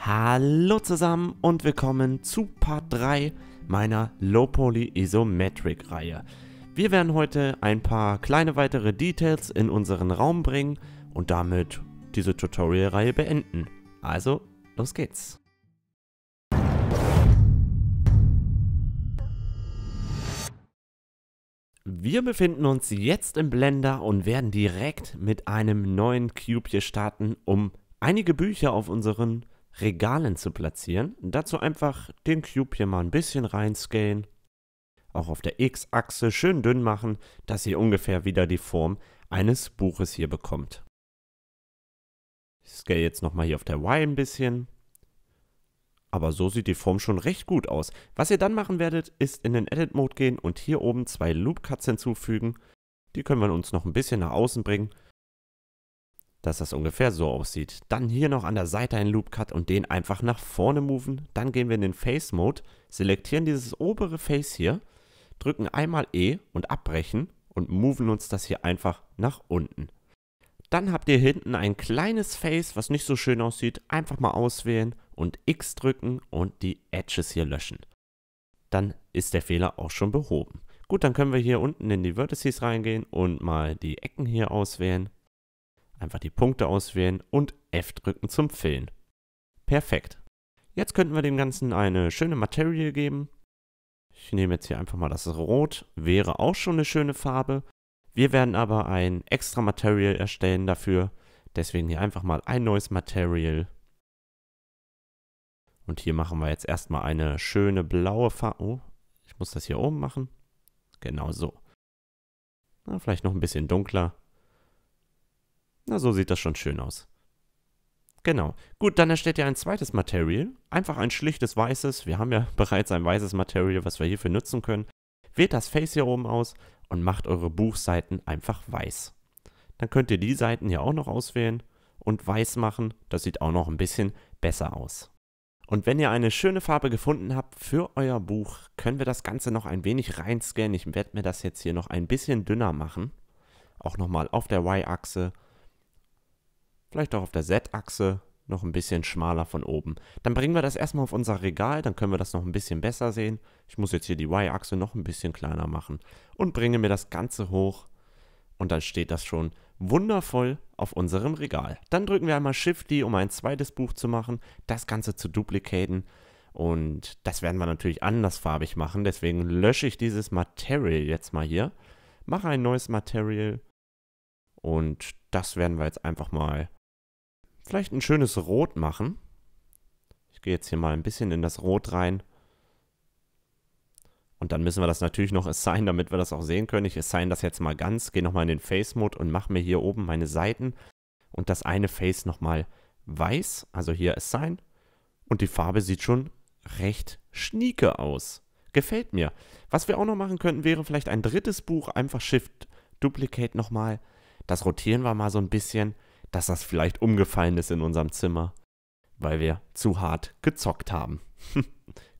Hallo zusammen und willkommen zu Part 3 meiner Low Poly Isometric Reihe. Wir werden heute ein paar kleine weitere Details in unseren Raum bringen und damit diese Tutorial Reihe beenden. Also, los geht's. Wir befinden uns jetzt im Blender und werden direkt mit einem neuen Cube hier starten, um einige Bücher auf unseren Regalen zu platzieren. dazu einfach den Cube hier mal ein bisschen reinscalen. Auch auf der X-Achse schön dünn machen, dass ihr ungefähr wieder die Form eines Buches hier bekommt. Ich scale jetzt nochmal hier auf der Y ein bisschen. Aber so sieht die Form schon recht gut aus. Was ihr dann machen werdet, ist in den Edit Mode gehen und hier oben zwei Loop Cuts hinzufügen. Die können wir uns noch ein bisschen nach außen bringen dass das ungefähr so aussieht. Dann hier noch an der Seite einen Loop Cut und den einfach nach vorne moven. Dann gehen wir in den Face Mode, selektieren dieses obere Face hier, drücken einmal E und abbrechen und moven uns das hier einfach nach unten. Dann habt ihr hinten ein kleines Face, was nicht so schön aussieht, einfach mal auswählen und X drücken und die Edges hier löschen. Dann ist der Fehler auch schon behoben. Gut, dann können wir hier unten in die Vertices reingehen und mal die Ecken hier auswählen Einfach die Punkte auswählen und F drücken zum Fillen. Perfekt. Jetzt könnten wir dem Ganzen eine schöne Materie geben. Ich nehme jetzt hier einfach mal das Rot, wäre auch schon eine schöne Farbe. Wir werden aber ein extra Material erstellen dafür. Deswegen hier einfach mal ein neues Material. Und hier machen wir jetzt erstmal eine schöne blaue Farbe. Oh, ich muss das hier oben machen. Genau so. Na, vielleicht noch ein bisschen dunkler. Na, so sieht das schon schön aus. Genau. Gut, dann erstellt ihr ein zweites Material. Einfach ein schlichtes weißes. Wir haben ja bereits ein weißes Material, was wir hierfür nutzen können. Wählt das Face hier oben aus und macht eure Buchseiten einfach weiß. Dann könnt ihr die Seiten hier auch noch auswählen und weiß machen. Das sieht auch noch ein bisschen besser aus. Und wenn ihr eine schöne Farbe gefunden habt für euer Buch, können wir das Ganze noch ein wenig reinscannen. Ich werde mir das jetzt hier noch ein bisschen dünner machen. Auch nochmal auf der Y-Achse vielleicht auch auf der Z-Achse noch ein bisschen schmaler von oben. Dann bringen wir das erstmal auf unser Regal, dann können wir das noch ein bisschen besser sehen. Ich muss jetzt hier die Y-Achse noch ein bisschen kleiner machen und bringe mir das Ganze hoch und dann steht das schon wundervoll auf unserem Regal. Dann drücken wir einmal Shift D, um ein zweites Buch zu machen, das Ganze zu duplicaten und das werden wir natürlich andersfarbig machen, deswegen lösche ich dieses Material jetzt mal hier, mache ein neues Material und das werden wir jetzt einfach mal Vielleicht ein schönes Rot machen. Ich gehe jetzt hier mal ein bisschen in das Rot rein. Und dann müssen wir das natürlich noch assignen, damit wir das auch sehen können. Ich assign das jetzt mal ganz, gehe nochmal in den Face-Mode und mache mir hier oben meine Seiten und das eine Face nochmal weiß, also hier assign. Und die Farbe sieht schon recht schnieke aus. Gefällt mir. Was wir auch noch machen könnten, wäre vielleicht ein drittes Buch, einfach Shift Duplicate nochmal. Das rotieren wir mal so ein bisschen dass das vielleicht umgefallen ist in unserem Zimmer, weil wir zu hart gezockt haben.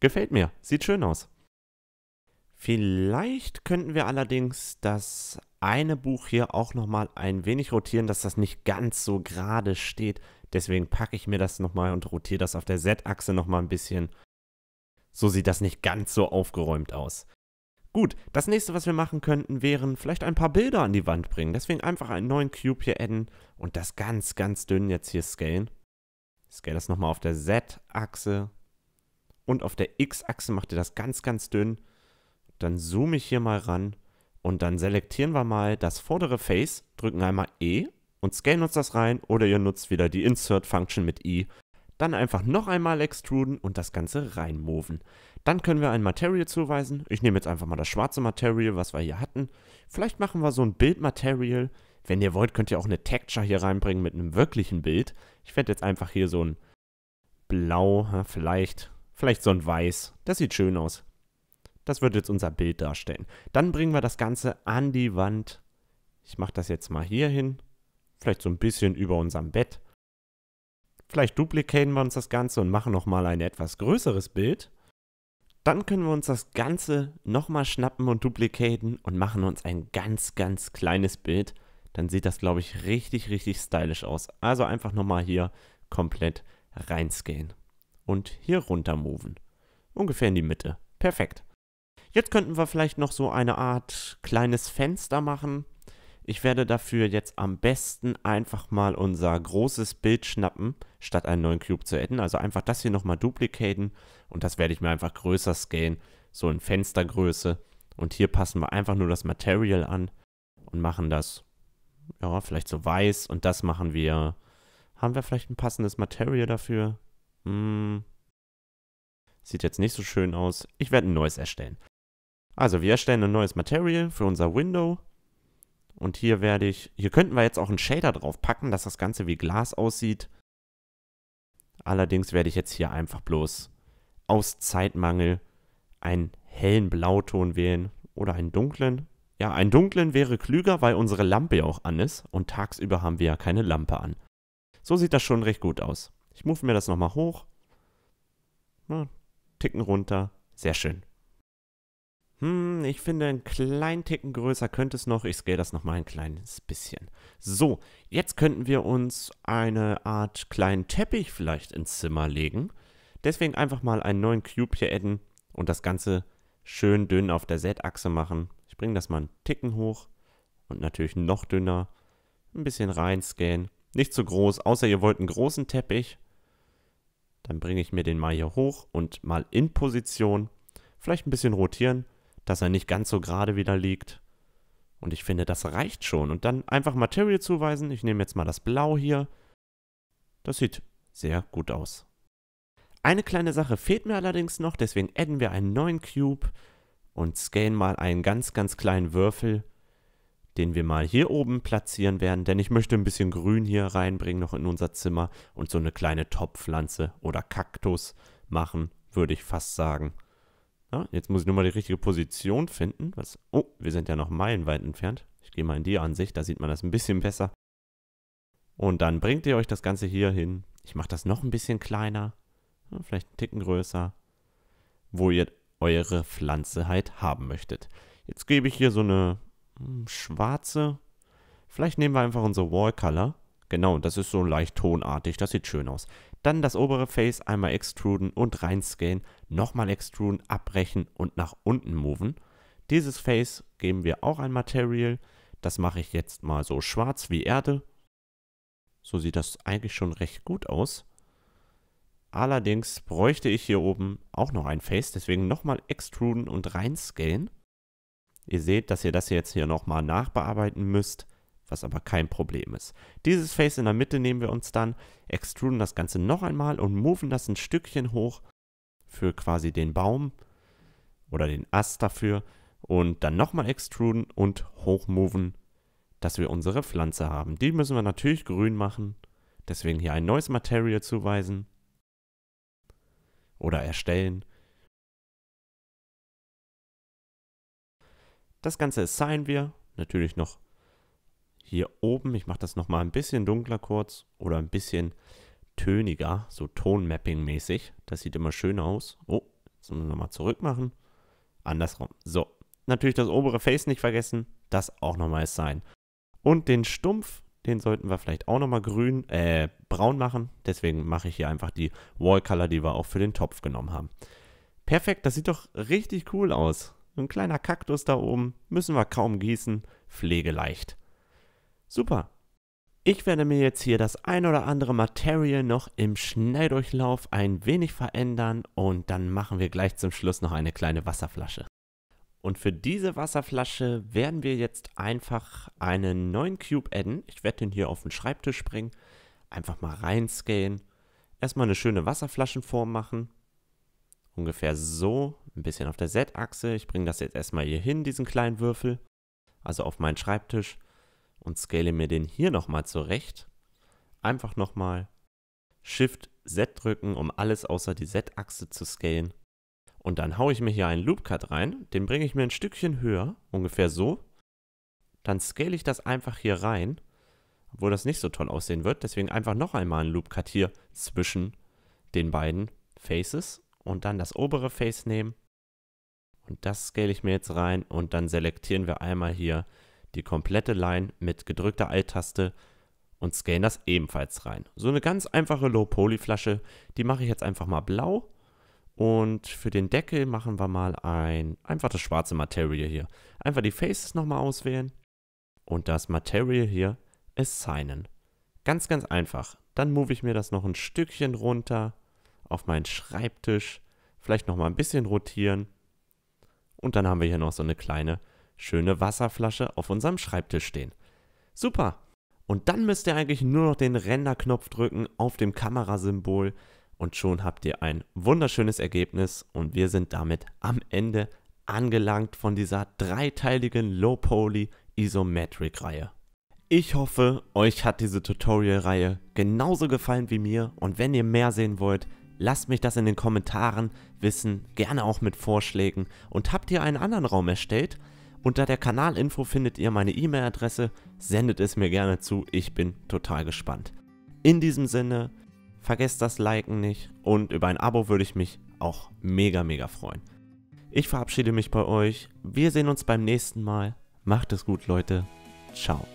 Gefällt mir, sieht schön aus. Vielleicht könnten wir allerdings das eine Buch hier auch nochmal ein wenig rotieren, dass das nicht ganz so gerade steht. Deswegen packe ich mir das nochmal und rotiere das auf der Z-Achse nochmal ein bisschen. So sieht das nicht ganz so aufgeräumt aus. Gut, das nächste, was wir machen könnten, wären vielleicht ein paar Bilder an die Wand bringen. Deswegen einfach einen neuen Cube hier adden und das ganz, ganz dünn jetzt hier scalen. Scale das nochmal auf der Z-Achse und auf der X-Achse macht ihr das ganz, ganz dünn. Dann zoome ich hier mal ran und dann selektieren wir mal das vordere Face, drücken einmal E und scalen uns das rein oder ihr nutzt wieder die Insert-Function mit I dann einfach noch einmal extruden und das Ganze reinmoven. Dann können wir ein Material zuweisen. Ich nehme jetzt einfach mal das schwarze Material, was wir hier hatten. Vielleicht machen wir so ein Bildmaterial. Wenn ihr wollt, könnt ihr auch eine Texture hier reinbringen mit einem wirklichen Bild. Ich werde jetzt einfach hier so ein Blau, vielleicht, vielleicht so ein Weiß. Das sieht schön aus. Das wird jetzt unser Bild darstellen. Dann bringen wir das Ganze an die Wand. Ich mache das jetzt mal hier hin. Vielleicht so ein bisschen über unserem Bett. Vielleicht duplikaten wir uns das Ganze und machen nochmal ein etwas größeres Bild. Dann können wir uns das Ganze nochmal schnappen und duplikaten und machen uns ein ganz, ganz kleines Bild. Dann sieht das, glaube ich, richtig, richtig stylisch aus. Also einfach nochmal hier komplett reinscalen und hier runter moven. Ungefähr in die Mitte. Perfekt. Jetzt könnten wir vielleicht noch so eine Art kleines Fenster machen. Ich werde dafür jetzt am besten einfach mal unser großes Bild schnappen, statt einen neuen Cube zu adden. Also einfach das hier nochmal duplicaten und das werde ich mir einfach größer scalen, so in Fenstergröße. Und hier passen wir einfach nur das Material an und machen das, ja, vielleicht so weiß. Und das machen wir, haben wir vielleicht ein passendes Material dafür? Hm, sieht jetzt nicht so schön aus. Ich werde ein neues erstellen. Also wir erstellen ein neues Material für unser Window und hier werde ich, hier könnten wir jetzt auch einen Shader drauf packen, dass das Ganze wie Glas aussieht. Allerdings werde ich jetzt hier einfach bloß aus Zeitmangel einen hellen Blauton wählen oder einen dunklen. Ja, einen dunklen wäre klüger, weil unsere Lampe ja auch an ist und tagsüber haben wir ja keine Lampe an. So sieht das schon recht gut aus. Ich move mir das nochmal hoch. Na, ticken runter. Sehr schön. Hm, ich finde, einen kleinen Ticken größer könnte es noch. Ich scale das nochmal ein kleines bisschen. So, jetzt könnten wir uns eine Art kleinen Teppich vielleicht ins Zimmer legen. Deswegen einfach mal einen neuen Cube hier adden und das Ganze schön dünn auf der Z-Achse machen. Ich bringe das mal einen Ticken hoch und natürlich noch dünner. Ein bisschen reinscannen. Nicht zu groß, außer ihr wollt einen großen Teppich. Dann bringe ich mir den mal hier hoch und mal in Position. Vielleicht ein bisschen rotieren dass er nicht ganz so gerade wieder liegt. Und ich finde, das reicht schon. Und dann einfach Material zuweisen. Ich nehme jetzt mal das Blau hier. Das sieht sehr gut aus. Eine kleine Sache fehlt mir allerdings noch, deswegen adden wir einen neuen Cube und scalen mal einen ganz, ganz kleinen Würfel, den wir mal hier oben platzieren werden, denn ich möchte ein bisschen Grün hier reinbringen noch in unser Zimmer und so eine kleine Topfpflanze oder Kaktus machen, würde ich fast sagen. Ja, jetzt muss ich nur mal die richtige Position finden. Was, oh, wir sind ja noch meilenweit entfernt. Ich gehe mal in die Ansicht, da sieht man das ein bisschen besser. Und dann bringt ihr euch das Ganze hier hin. Ich mache das noch ein bisschen kleiner, ja, vielleicht einen Ticken größer, wo ihr eure Pflanze halt haben möchtet. Jetzt gebe ich hier so eine hm, schwarze. Vielleicht nehmen wir einfach unsere Wall Color. Genau, das ist so leicht tonartig, das sieht schön aus. Dann das obere Face einmal extruden und reinscalen, nochmal extruden, abbrechen und nach unten moven. Dieses Face geben wir auch ein Material. Das mache ich jetzt mal so schwarz wie Erde. So sieht das eigentlich schon recht gut aus. Allerdings bräuchte ich hier oben auch noch ein Face, deswegen nochmal extruden und reinscalen. Ihr seht, dass ihr das jetzt hier nochmal nachbearbeiten müsst was aber kein Problem ist. Dieses Face in der Mitte nehmen wir uns dann, extruden das Ganze noch einmal und moven das ein Stückchen hoch für quasi den Baum oder den Ast dafür und dann nochmal extruden und hochmoven, dass wir unsere Pflanze haben. Die müssen wir natürlich grün machen, deswegen hier ein neues Material zuweisen oder erstellen. Das Ganze assignen wir, natürlich noch hier oben. Ich mache das nochmal ein bisschen dunkler kurz oder ein bisschen töniger, so Tonmapping-mäßig. Das sieht immer schön aus. Oh, jetzt müssen wir nochmal zurück machen. Andersrum. So, natürlich das obere Face nicht vergessen. Das auch nochmal ist sein. Und den Stumpf, den sollten wir vielleicht auch nochmal grün, äh, braun machen. Deswegen mache ich hier einfach die Wall Color, die wir auch für den Topf genommen haben. Perfekt, das sieht doch richtig cool aus. Ein kleiner Kaktus da oben, müssen wir kaum gießen, pflegeleicht. Super. Ich werde mir jetzt hier das ein oder andere Material noch im Schnelldurchlauf ein wenig verändern und dann machen wir gleich zum Schluss noch eine kleine Wasserflasche. Und für diese Wasserflasche werden wir jetzt einfach einen neuen Cube adden. Ich werde den hier auf den Schreibtisch bringen, einfach mal reinscalen, erstmal eine schöne Wasserflaschenform machen. Ungefähr so, ein bisschen auf der Z-Achse. Ich bringe das jetzt erstmal hier hin, diesen kleinen Würfel, also auf meinen Schreibtisch und scale mir den hier nochmal zurecht. Einfach nochmal Shift Z drücken, um alles außer die Z-Achse zu scalen. Und dann haue ich mir hier einen Loop Cut rein, den bringe ich mir ein Stückchen höher, ungefähr so. Dann scale ich das einfach hier rein, obwohl das nicht so toll aussehen wird. Deswegen einfach noch einmal einen Loop Cut hier zwischen den beiden Faces und dann das obere Face nehmen. Und das scale ich mir jetzt rein und dann selektieren wir einmal hier die komplette Line mit gedrückter Alt-Taste und scannen das ebenfalls rein. So eine ganz einfache Low-Poly-Flasche, die mache ich jetzt einfach mal blau. Und für den Deckel machen wir mal ein einfach das schwarze Material hier. Einfach die Faces nochmal auswählen und das Material hier assignen. Ganz, ganz einfach. Dann move ich mir das noch ein Stückchen runter auf meinen Schreibtisch. Vielleicht nochmal ein bisschen rotieren. Und dann haben wir hier noch so eine kleine schöne Wasserflasche auf unserem Schreibtisch stehen. Super! Und dann müsst ihr eigentlich nur noch den Renderknopf drücken auf dem Kamerasymbol und schon habt ihr ein wunderschönes Ergebnis und wir sind damit am Ende angelangt von dieser dreiteiligen Low-Poly Isometric-Reihe. Ich hoffe, euch hat diese Tutorial-Reihe genauso gefallen wie mir und wenn ihr mehr sehen wollt, lasst mich das in den Kommentaren wissen, gerne auch mit Vorschlägen und habt ihr einen anderen Raum erstellt, unter der Kanalinfo findet ihr meine E-Mail-Adresse, sendet es mir gerne zu, ich bin total gespannt. In diesem Sinne, vergesst das Liken nicht und über ein Abo würde ich mich auch mega, mega freuen. Ich verabschiede mich bei euch, wir sehen uns beim nächsten Mal, macht es gut Leute, ciao.